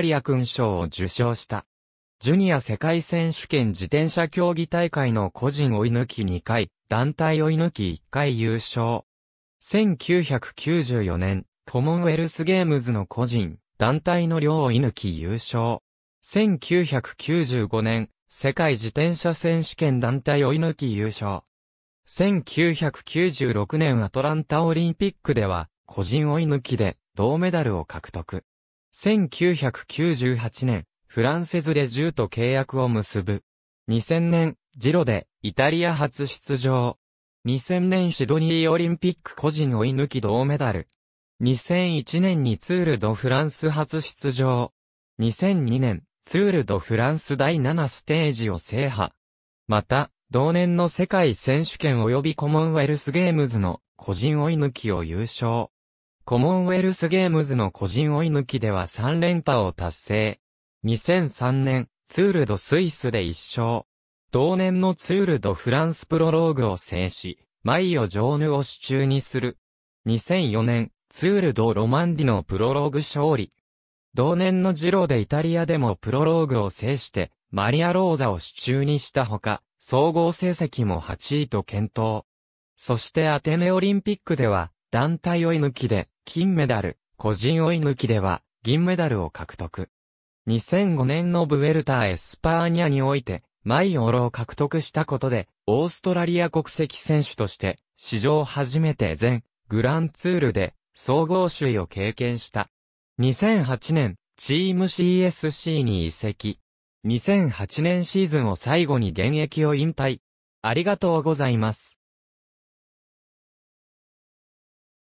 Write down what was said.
リア勲章を受賞した。ジュニア世界選手権自転車競技大会の個人追い抜き2回、団体追い抜き1回優勝。1994年、コモンウェルスゲームズの個人、団体の両追い抜き優勝。1995年、世界自転車選手権団体追い抜き優勝。1996年アトランタオリンピックでは、個人追い抜きで銅メダルを獲得。1998年、フランセズ・レジューと契約を結ぶ。2000年、ジロで、イタリア初出場。2000年シドニーオリンピック個人追い抜き銅メダル。2001年にツール・ド・フランス初出場。2002年、ツール・ド・フランス第7ステージを制覇。また、同年の世界選手権及びコモンウェルスゲームズの個人追い抜きを優勝。コモンウェルスゲームズの個人追い抜きでは3連覇を達成。2003年、ツールドスイスで1勝。同年のツールドフランスプロローグを制し、マイオ・ジョーヌを手中にする。2004年、ツールド・ロマンディのプロローグ勝利。同年のジロでイタリアでもプロローグを制して、マリア・ローザを手中にしたほか、総合成績も8位と健闘。そしてアテネオリンピックでは、団体追い抜きで、金メダル、個人追い抜きでは、銀メダルを獲得。2005年のブエルターエスパーニャにおいて、マイオロを獲得したことで、オーストラリア国籍選手として、史上初めて全、グランツールで、総合首位を経験した。2008年、チーム CSC に移籍。2008年シーズンを最後に現役を引退。ありがとうございます。